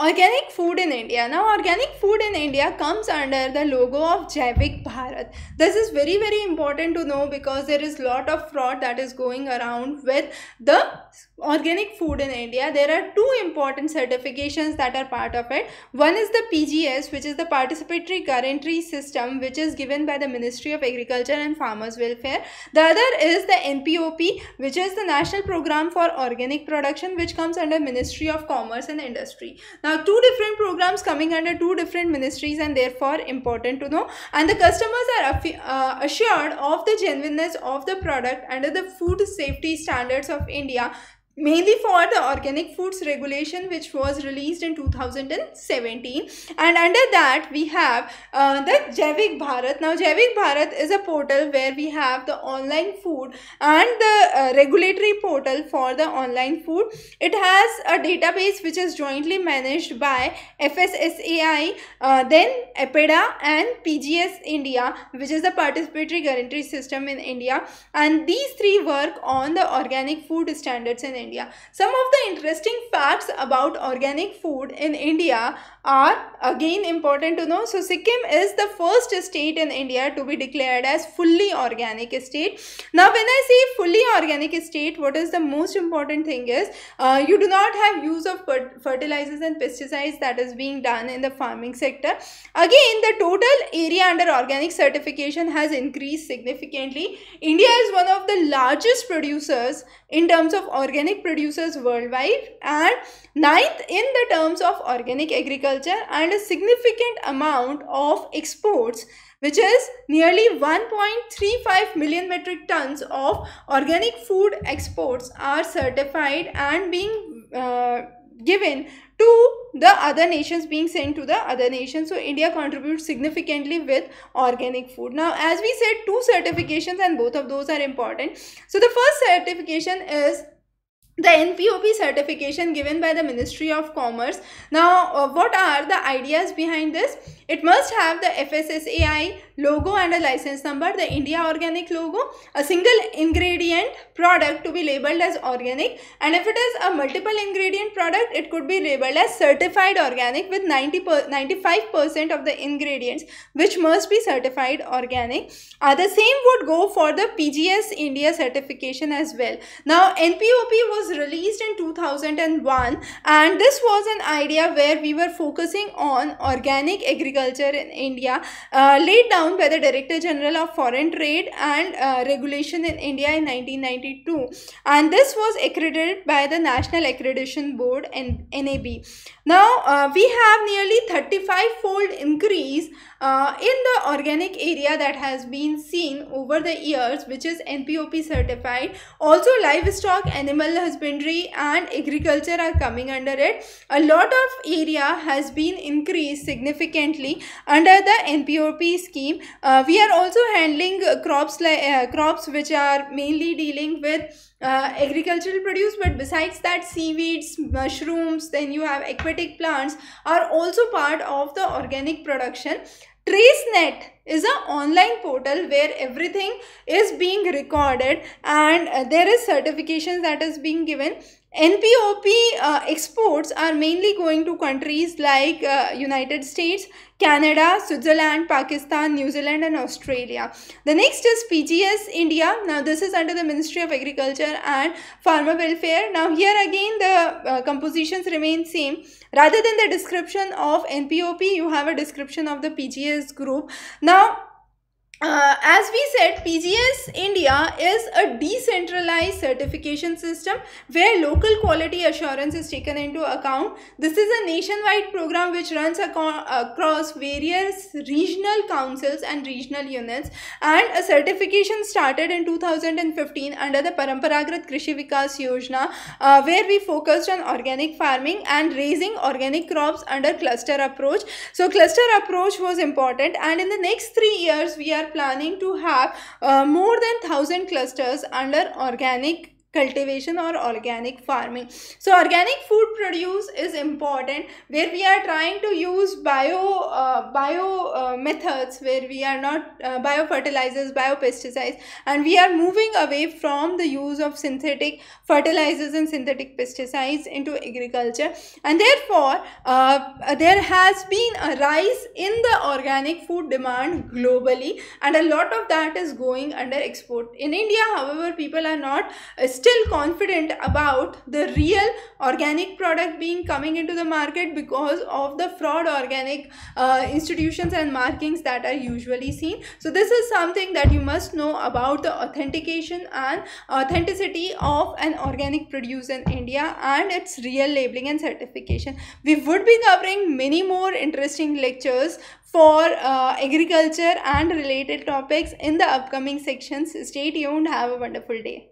Organic food in India. Now, organic food in India comes under the logo of Jaivik Bharat. This is very, very important to know because there is lot of fraud that is going around with the organic food in India. There are two important certifications that are part of it. One is the PGS, which is the Participatory Guarantee System, which is given by the Ministry of Agriculture and Farmers Welfare. The other is the NPOP, which is the National Program for Organic Production, which comes under Ministry of Commerce and Industry. Now, now, two different programs coming under two different ministries and therefore important to know. And the customers are uh, assured of the genuineness of the product under the food safety standards of India mainly for the organic foods regulation which was released in 2017 and under that we have uh, the Javik Bharat. Now Javik Bharat is a portal where we have the online food and the uh, regulatory portal for the online food. It has a database which is jointly managed by FSSAI, uh, then EPEDA and PGS India which is the participatory guarantee system in India and these three work on the organic food standards in India. India. Some of the interesting facts about organic food in India are again important to know. So Sikkim is the first state in India to be declared as fully organic state. Now when I say fully organic state, what is the most important thing is uh, you do not have use of fertilizers and pesticides that is being done in the farming sector. Again, the total area under organic certification has increased significantly. India is one of the largest producers in terms of organic organic producers worldwide and ninth in the terms of organic agriculture and a significant amount of exports which is nearly 1.35 million metric tons of organic food exports are certified and being uh, given to the other nations being sent to the other nations so india contributes significantly with organic food now as we said two certifications and both of those are important so the first certification is the NPOP certification given by the Ministry of Commerce. Now, uh, what are the ideas behind this? It must have the FSSAI logo and a license number, the India Organic logo, a single ingredient product to be labeled as organic and if it is a multiple ingredient product, it could be labeled as certified organic with 90 95% of the ingredients which must be certified organic. Uh, the same would go for the PGS India certification as well. Now NPOP was released in 2001 and this was an idea where we were focusing on organic agriculture Agriculture in India, uh, laid down by the Director General of Foreign Trade and uh, Regulation in India in 1992. And this was accredited by the National Accreditation Board, and NAB. Now, uh, we have nearly 35-fold increase uh, in the organic area that has been seen over the years which is NPOP certified. Also livestock, animal husbandry and agriculture are coming under it. A lot of area has been increased significantly country. Under the NPOP scheme, uh, we are also handling uh, crops, like, uh, crops which are mainly dealing with uh, agricultural produce but besides that seaweeds mushrooms then you have aquatic plants are also part of the organic production tracenet is an online portal where everything is being recorded and uh, there is certification that is being given NPOP uh, exports are mainly going to countries like uh, United States, Canada, Switzerland, Pakistan, New Zealand and Australia. The next is PGS India. Now this is under the Ministry of Agriculture and Farmer Welfare. Now here again the uh, compositions remain same. Rather than the description of NPOP, you have a description of the PGS group. Now uh, as we said, PGS India is a decentralized certification system where local quality assurance is taken into account. This is a nationwide program which runs across various regional councils and regional units and a certification started in 2015 under the Paramparagat Krishi Vikas Yojana uh, where we focused on organic farming and raising organic crops under cluster approach. So cluster approach was important and in the next three years we are planning to have uh, more than 1000 clusters under organic cultivation or organic farming so organic food produce is important where we are trying to use bio uh, bio uh, methods where we are not uh, bio pesticides, and we are moving away from the use of synthetic fertilizers and synthetic pesticides into agriculture and therefore uh, there has been a rise in the organic food demand globally and a lot of that is going under export in india however people are not still confident about the real organic product being coming into the market because of the fraud organic uh, institutions and markings that are usually seen. So this is something that you must know about the authentication and authenticity of an organic produce in India and its real labeling and certification. We would be covering many more interesting lectures for uh, agriculture and related topics in the upcoming sections. Stay tuned. Have a wonderful day.